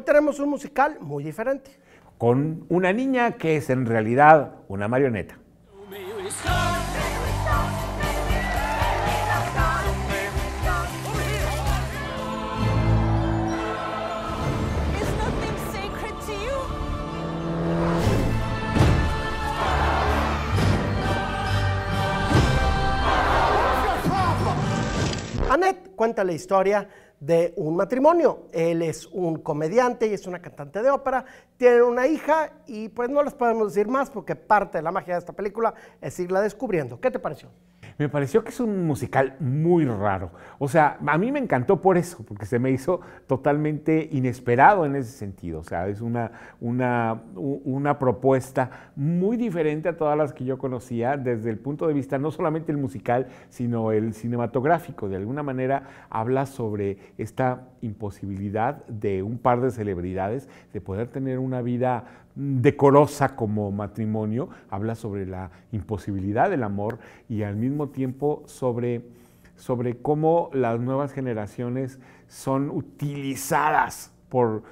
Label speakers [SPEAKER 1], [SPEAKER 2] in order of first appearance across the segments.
[SPEAKER 1] Hoy tenemos un musical muy diferente.
[SPEAKER 2] Con una niña que es en realidad una marioneta.
[SPEAKER 1] Annette cuenta la historia de un matrimonio. Él es un comediante y es una cantante de ópera, tienen una hija y pues no les podemos decir más porque parte de la magia de esta película es irla descubriendo. ¿Qué te pareció?
[SPEAKER 2] me pareció que es un musical muy raro. O sea, a mí me encantó por eso, porque se me hizo totalmente inesperado en ese sentido. O sea, es una, una, una propuesta muy diferente a todas las que yo conocía desde el punto de vista no solamente el musical, sino el cinematográfico. De alguna manera habla sobre esta imposibilidad de un par de celebridades de poder tener una vida decorosa como matrimonio, habla sobre la imposibilidad del amor y al mismo tiempo sobre, sobre cómo las nuevas generaciones son utilizadas por,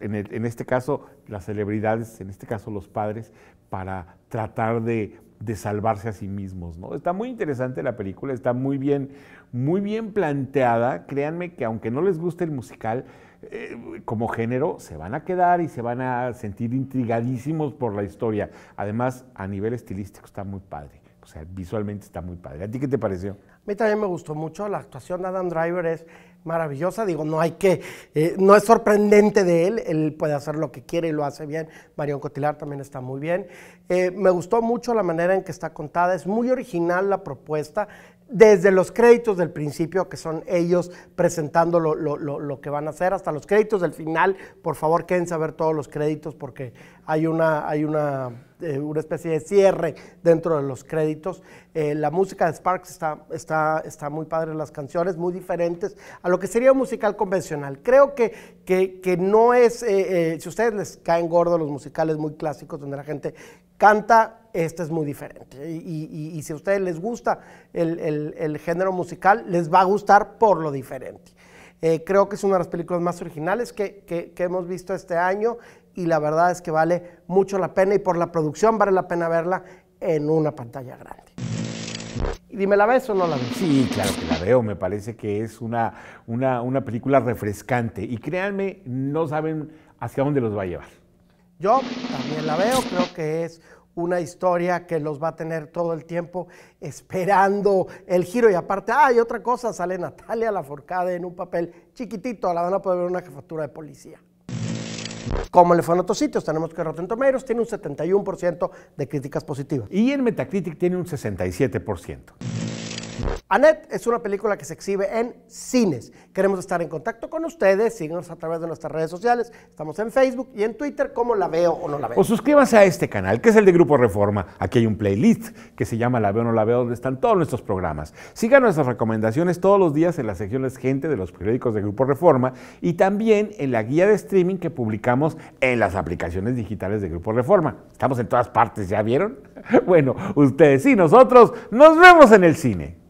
[SPEAKER 2] en, este caso, las celebridades, en este caso los padres, para tratar de, salvarse a sí mismos. Está muy interesante la película, está muy bien, muy bien planteada. Créanme que aunque no les guste el musical, eh, como género, se van a quedar y se van a sentir intrigadísimos por la historia. Además, a nivel estilístico está muy padre. O sea, visualmente está muy padre. ¿A ti qué te pareció? A
[SPEAKER 1] mí también me gustó mucho. La actuación de Adam Driver es maravillosa. Digo, no hay que, eh, no es sorprendente de él. Él puede hacer lo que quiere y lo hace bien. Marion Cotilar también está muy bien. Eh, me gustó mucho la manera en que está contada. Es muy original la propuesta desde los créditos del principio, que son ellos presentando lo, que van a hacer, hasta los créditos del final. Por favor, quédense a ver todos los créditos porque hay una, hay una, eh, una especie de cierre dentro de los créditos. Eh, la música de Sparks está, está, está muy padre, las canciones muy diferentes a lo que sería un musical convencional. Creo que, que, no es, eh, si ustedes les caen gordos los musicales muy clásicos donde la gente canta esta es muy diferente. Y, si a ustedes les gusta el, género musical, les va a gustar por lo diferente. Eh, creo que es una de las películas más originales que, hemos visto este año y la verdad es que vale mucho la pena y por la producción vale la pena verla en una pantalla grande. dime, ¿la
[SPEAKER 2] ves o no la ves? Sí, claro que la veo. Me parece que es una, una, película refrescante. Y créanme, no saben hacia dónde los va a llevar.
[SPEAKER 1] Yo también la veo. Creo que es una historia que los va a tener todo el tiempo esperando el giro. Y aparte, hay otra cosa, sale Natalia Laforcade en un papel chiquitito, a la van a poder ver una jefatura de policía. Como le fue en otros sitios, tenemos que Rotten Tomeros tiene un 71% de críticas positivas. Y en Metacritic tiene un 67%. Anet es una película que se exhibe en cines. Queremos estar en contacto con ustedes, síguenos a través de nuestras redes sociales, estamos en Facebook y en Twitter como La Veo o No La Veo. O suscríbase a
[SPEAKER 2] este canal, que es el de Grupo Reforma. Aquí hay un playlist que se llama La Veo o No La Veo, donde están todos nuestros programas. Sigan nuestras recomendaciones todos los días en las secciones Gente de los periódicos de Grupo Reforma y también en la guía de streaming que publicamos en las aplicaciones digitales de Grupo Reforma. Estamos en todas partes, ¿ya vieron? Bueno, ustedes y nosotros nos vemos en el cine.